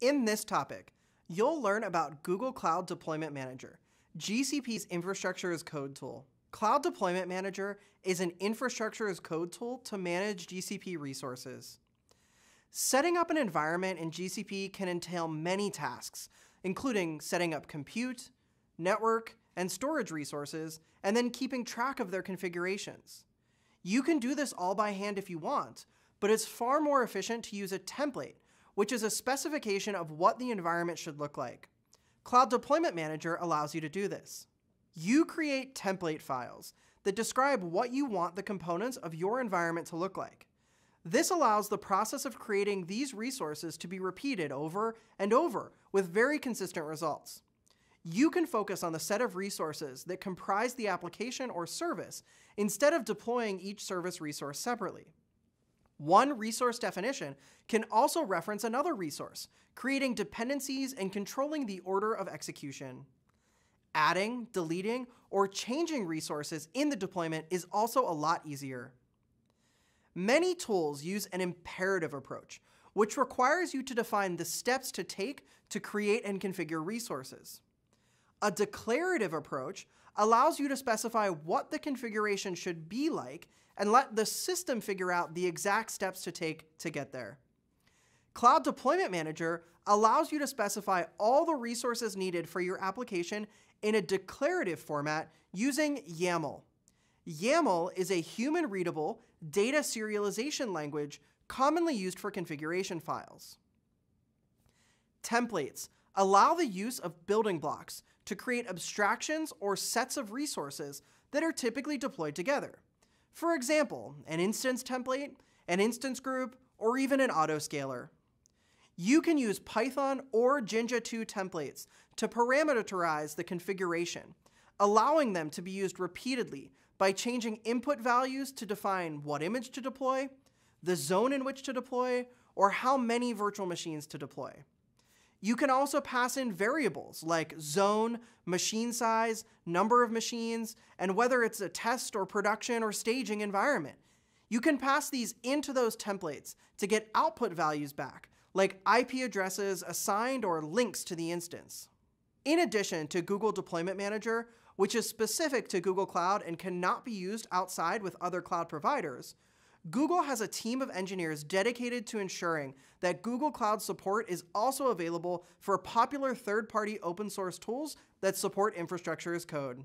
In this topic, you'll learn about Google Cloud Deployment Manager, GCP's infrastructure as code tool. Cloud Deployment Manager is an infrastructure as code tool to manage GCP resources. Setting up an environment in GCP can entail many tasks, including setting up compute, network, and storage resources, and then keeping track of their configurations. You can do this all by hand if you want, but it's far more efficient to use a template which is a specification of what the environment should look like. Cloud Deployment Manager allows you to do this. You create template files that describe what you want the components of your environment to look like. This allows the process of creating these resources to be repeated over and over with very consistent results. You can focus on the set of resources that comprise the application or service instead of deploying each service resource separately. One resource definition can also reference another resource, creating dependencies and controlling the order of execution. Adding, deleting, or changing resources in the deployment is also a lot easier. Many tools use an imperative approach, which requires you to define the steps to take to create and configure resources. A declarative approach allows you to specify what the configuration should be like and let the system figure out the exact steps to take to get there. Cloud Deployment Manager allows you to specify all the resources needed for your application in a declarative format using YAML. YAML is a human-readable data serialization language commonly used for configuration files. Templates Allow the use of building blocks to create abstractions or sets of resources that are typically deployed together. For example, an instance template, an instance group, or even an autoscaler. You can use Python or Jinja 2 templates to parameterize the configuration, allowing them to be used repeatedly by changing input values to define what image to deploy, the zone in which to deploy, or how many virtual machines to deploy. You can also pass in variables like zone, machine size, number of machines, and whether it's a test or production or staging environment. You can pass these into those templates to get output values back, like IP addresses assigned or links to the instance. In addition to Google Deployment Manager, which is specific to Google Cloud and cannot be used outside with other cloud providers, Google has a team of engineers dedicated to ensuring that Google Cloud support is also available for popular third-party open source tools that support infrastructure as code.